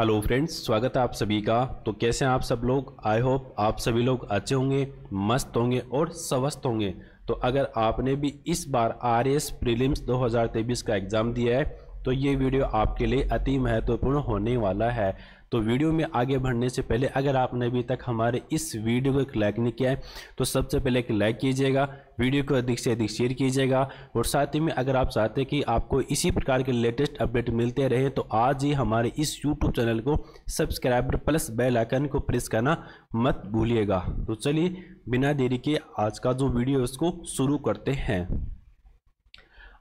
hello friends स्वागत है आप सभी का तो कैसे हैं आप सब लोग आई होप आप सभी लोग अच्छे होंगे मस्त होंगे और स्वस्थ होंगे तो अगर आपने भी इस बार आर एस प्रिलिम्स दो का एग्ज़ाम दिया है तो ये वीडियो आपके लिए अति महत्वपूर्ण होने वाला है तो वीडियो में आगे बढ़ने से पहले अगर आपने अभी तक हमारे इस वीडियो को एक लाइक नहीं किया है तो सबसे पहले एक लाइक कीजिएगा वीडियो को अधिक से अधिक शेयर कीजिएगा और साथ ही में अगर आप चाहते हैं कि आपको इसी प्रकार के लेटेस्ट अपडेट मिलते रहे तो आज ही हमारे इस यूट्यूब चैनल को सब्सक्राइबर प्लस बेल आइकन को प्रेस करना मत भूलिएगा तो चलिए बिना देरी के आज का जो वीडियो उसको शुरू करते हैं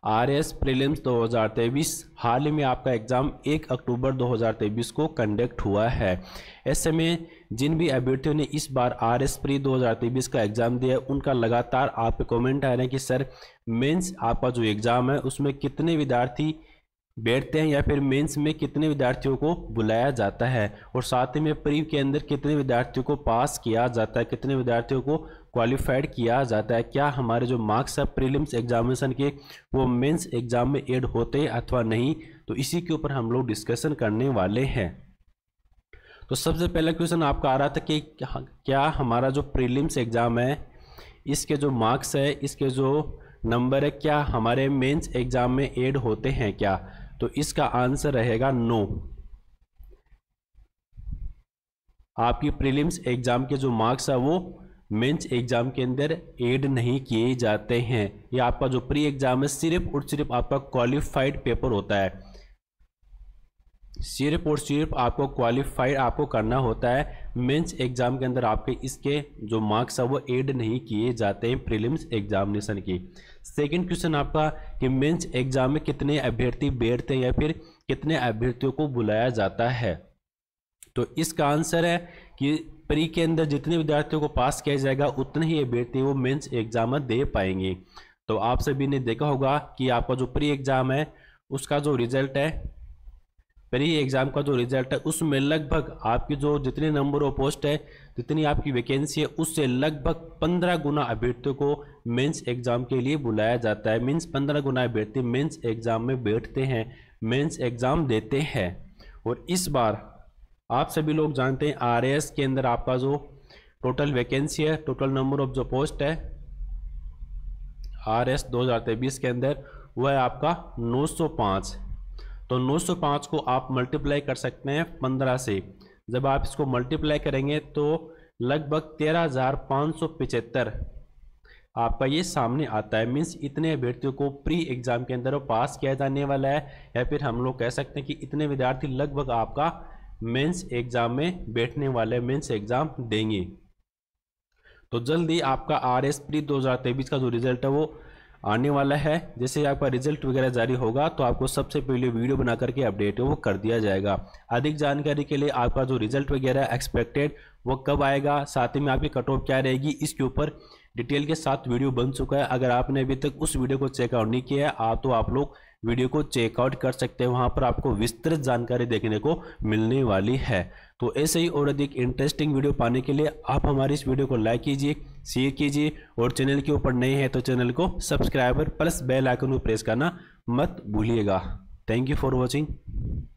आर एस प्रीलिम्स 2023 हाल ही में आपका एग्ज़ाम 1 अक्टूबर 2023 को कंडक्ट हुआ है ऐसे में जिन भी अभ्यर्थियों ने इस बार आर एस प्री 2023 का एग्ज़ाम दिया है उनका लगातार आपके कमेंट आ रहे हैं कि सर मेंस आपका जो एग्ज़ाम है उसमें कितने विद्यार्थी बैठते हैं या फिर मेंस में कितने विद्यार्थियों को बुलाया जाता है और साथ ही में प्री के अंदर कितने विद्यार्थियों को पास किया जाता है कितने विद्यार्थियों को क्वालिफाइड किया जाता है क्या हमारे जो मार्क्स है प्रीलिम्स एग्जामिनेशन के वो मेंस एग्जाम में एड होते हैं अथवा नहीं तो इसी के ऊपर हम लोग डिस्कशन करने वाले हैं तो सबसे पहला क्वेश्चन आपका आ रहा था कि क्या हमारा जो प्रीलिम्स एग्ज़ाम है इसके जो मार्क्स है इसके जो नंबर है क्या हमारे मेंस एग्ज़ाम में एड होते हैं क्या तो इसका आंसर रहेगा नो आपकी प्रीलिम्स एग्जाम के जो मार्क्स है वो मेंस एग्जाम के अंदर एड नहीं किए जाते हैं ये आपका जो प्री एग्जाम है सिर्फ और सिर्फ आपका क्वालिफाइड पेपर होता है सिर्फ और सिर्फ आपको क्वालिफाइड आपको करना होता है मेंस एग्ज़ाम के अंदर आपके इसके जो मार्क्स है वो एड नहीं किए जाते हैं प्रीलिम्स एग्जामिनेशन की सेकंड क्वेश्चन आपका कि मेंस एग्ज़ाम में कितने अभ्यर्थी बैठते हैं या फिर कितने अभ्यर्थियों को बुलाया जाता है तो इसका आंसर है कि प्री के अंदर जितने विद्यार्थियों को पास किया जाएगा उतने ही अभ्यर्थी वो मेन्स एग्ज़ाम दे पाएंगे तो आप सभी ने देखा होगा कि आपका जो प्री एग्ज़ाम है उसका जो रिजल्ट है प्री एग्ज़ाम का जो रिजल्ट है उसमें लगभग आपकी जो जितने नंबर ऑफ पोस्ट है जितनी आपकी वैकेंसी है उससे लगभग पंद्रह गुना अभ्यर्थियों को मेंस एग्ज़ाम के लिए बुलाया जाता है मीन्स पंद्रह गुना अभ्यर्थी मेंस एग्ज़ाम में बैठते हैं मेंस एग्ज़ाम देते हैं और इस बार आप सभी लोग जानते हैं आर के अंदर आपका जो टोटल वैकेंसी है टोटल नंबर ऑफ जो पोस्ट है आर एस के अंदर वह आपका नौ तो 905 को आप मल्टीप्लाई कर सकते हैं 15 से जब आप इसको मल्टीप्लाई करेंगे तो लगभग तेरह हज़ार सौ आपका ये सामने आता है मीन्स इतने अभ्यर्थियों को प्री एग्ज़ाम के अंदर पास किया जाने वाला है या फिर हम लोग कह सकते हैं कि इतने विद्यार्थी लगभग आपका मेंस एग्ज़ाम में बैठने वाले मेंस एग्ज़ाम देंगे तो जल्दी आपका आर एस प्री दो का जो रिज़ल्ट है वो आने वाला है जैसे आपका रिजल्ट वगैरह जारी होगा तो आपको सबसे पहले वीडियो बना करके अपडेट वो कर दिया जाएगा अधिक जानकारी के लिए आपका जो रिजल्ट वगैरह एक्सपेक्टेड वो कब आएगा साथ ही में आपकी कट ऑफ क्या रहेगी इसके ऊपर डिटेल के साथ वीडियो बन चुका है अगर आपने अभी तक उस वीडियो को चेकआउट नहीं किया है आप तो आप लोग वीडियो को चेकआउट कर सकते हैं वहाँ पर आपको विस्तृत जानकारी देखने को मिलने वाली है तो ऐसे ही और अधिक इंटरेस्टिंग वीडियो पाने के लिए आप हमारी इस वीडियो को लाइक कीजिए शेयर कीजिए और चैनल के ऊपर नए हैं तो चैनल को सब्सक्राइबर प्लस बेल आइकन को प्रेस करना मत भूलिएगा थैंक यू फॉर वॉचिंग